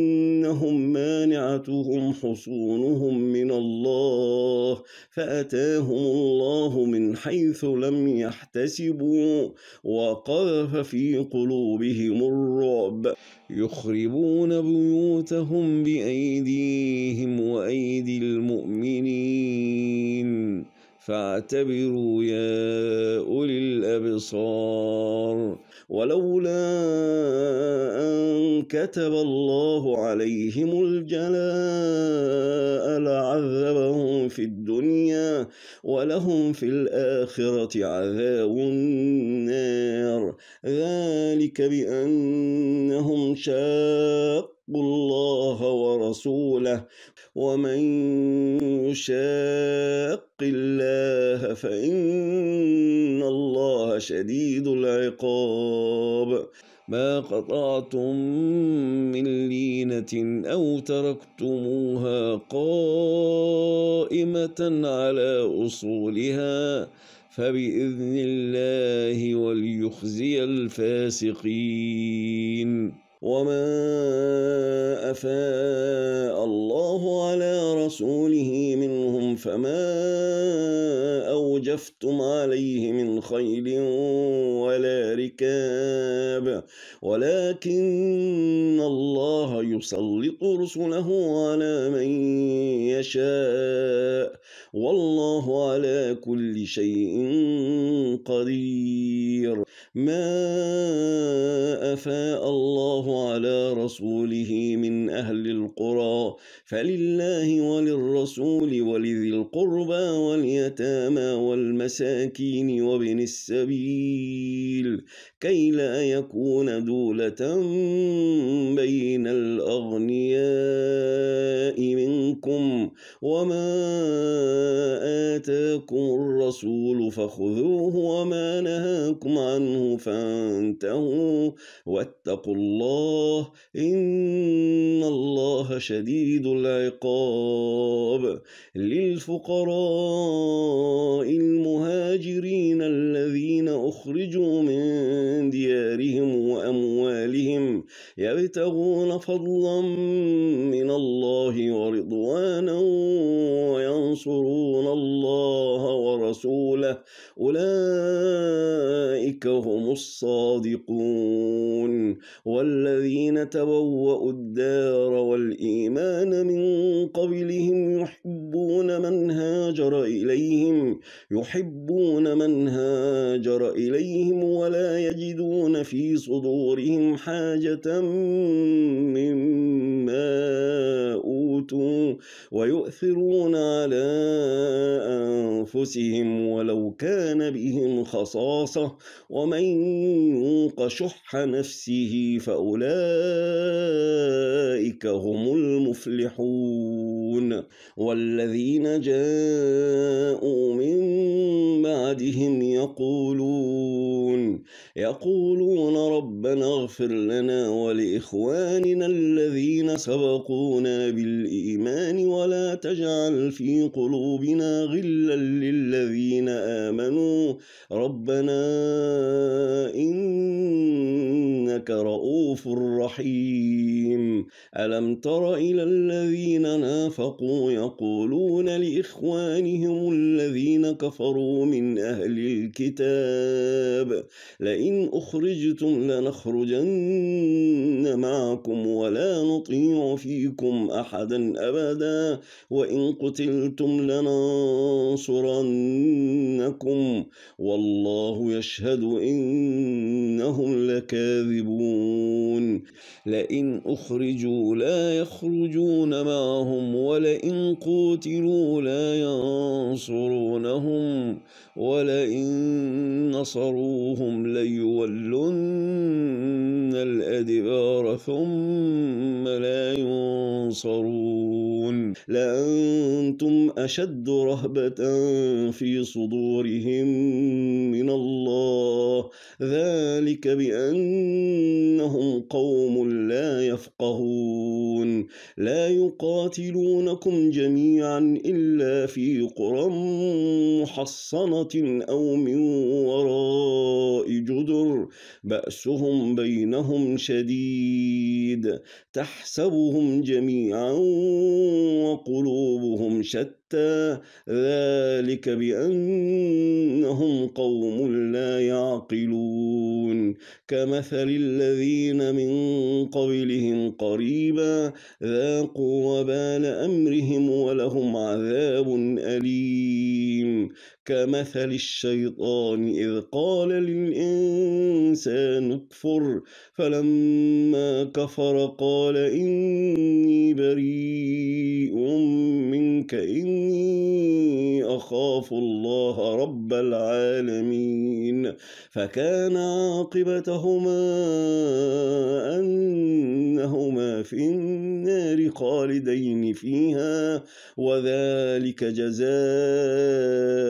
إنهم مانعتهم حصونهم من الله فأتاهم الله من حيث لم يحتسبوا وقذف في قلوبهم الرعب يخربون بيوتهم بأيديهم وأيدي المؤمنين فاعتبروا يا أولي الأبصار ولولا أن كتب الله عليهم الجلاء لعذبهم في الدنيا ولهم في الآخرة عذاب النار ذلك بأنهم شاقوا الله ورسوله ومن يشاق الله فإن شديد العقاب ما قطعتم من لينة أو تركتموها قائمة على أصولها فبإذن الله وليخزي الفاسقين وما أفاء الله على رسوله منهم فما خفتم عليه من خيل ولا ركاب ولكن الله يسلط رسله على من يشاء والله على كل شيء قدير ما أفاء الله على رسوله من أهل القرى فلله وللرسول ولذي القربى واليتامى والمساكين وابن السبيل كي لا يكون دولة بين الأغنياء منكم وما آتاكم الرسول فخذوه وما نهاكم عنه فانتهوا واتقوا الله إن الله شديد العقاب للفقراء المهاجرين الذين أخرجوا من ديارهم وأموالهم يبتغون فضلا من الله ورضوانا وينصرون ينصرون الله ورسوله أولئك هم الصادقون والذين تبوأوا الدار والإيمان من قبلهم يحبون من هاجر إليهم يحبون من هاجر إليهم ولا يجدون في صدورهم حاجة مما أوتوا ويؤثرون على أنفسهم ولو كان بهم خصاصة ومن يوق شح نفسه به فأولئك هم المفلحون والذين جاءوا من بعدهم يقولون يقولون ربنا اغفر لنا ولإخواننا الذين سبقونا بالإيمان ولا تجعل في قلوبنا غلا للذين آمنوا ربنا إنك رؤوف رحيم ألم تر إلى الذين نافقوا يقولون لإخوانهم الذين كفروا من أهل الكتاب لئن أخرجتم لنخرجن معكم ولا نطيع فيكم أحدا أبدا وإن قتلتم لننصرنكم والله يشهد إنهم لكاذبون يكسبون لئن أخرجوا لا يخرجون معهم ولئن قوتلوا لا ينصرونهم ولئن نصروهم ليولن الأدبار ثم لا ينصرون لأنتم أشد رهبة في صدورهم من الله ذلك بأنهم قوم لا يفقهون لا يقاتلونكم جميعا إلا في قرى محصنة قاصرات أو من وراء جدر بأسهم بينهم شديد تحسبهم جميعا وقلوبهم شتى ذلك بأنهم قوم لا يعقلون كمثل الذين من قبلهم قريبا ذاقوا وبال أمرهم ولهم عذاب كمثل الشيطان إذ قال للإنسان اكفر فلما كفر قال إني بريء منك إني أخاف الله رب العالمين فكان عاقبتهما أنهما في النار خالدين فيها وذلك جزاء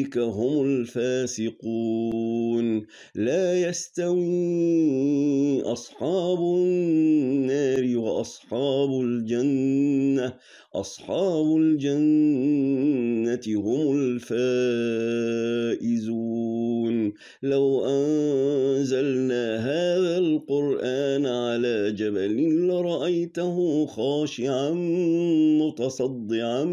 أولئك هم الفاسقون لا يستوي أصحاب النار وأصحاب الجنة أصحاب الجنة هم الفائزون لو أنزلنا هذا القرآن على جبل لرأيته خاشعا متصدعا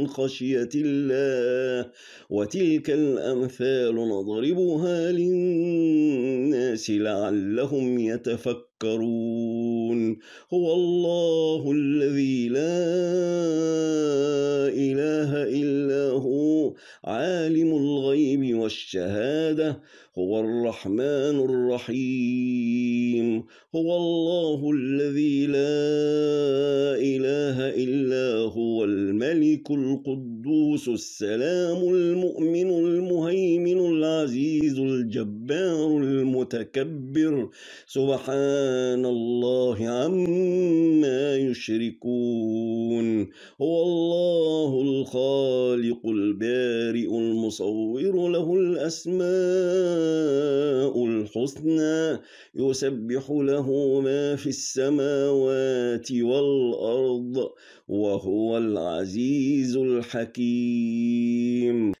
من خشية الله وتلك الأمثال نضربها للناس لعلهم يتفكرون هو الله الذي لا إله إلا هو عالم الغيب والشهادة هو الرحمن الرحيم هو الله الذي لا إله إلا هو الملك القدوس السلام المؤمن المهيمن العزيز الجبار المتكبر سبحان الله عما يشركون هو الله الخالق البارئ المصور له الأسماء الحسنى يسبح له ما في السماوات والأرض وهو العزيز الحكيم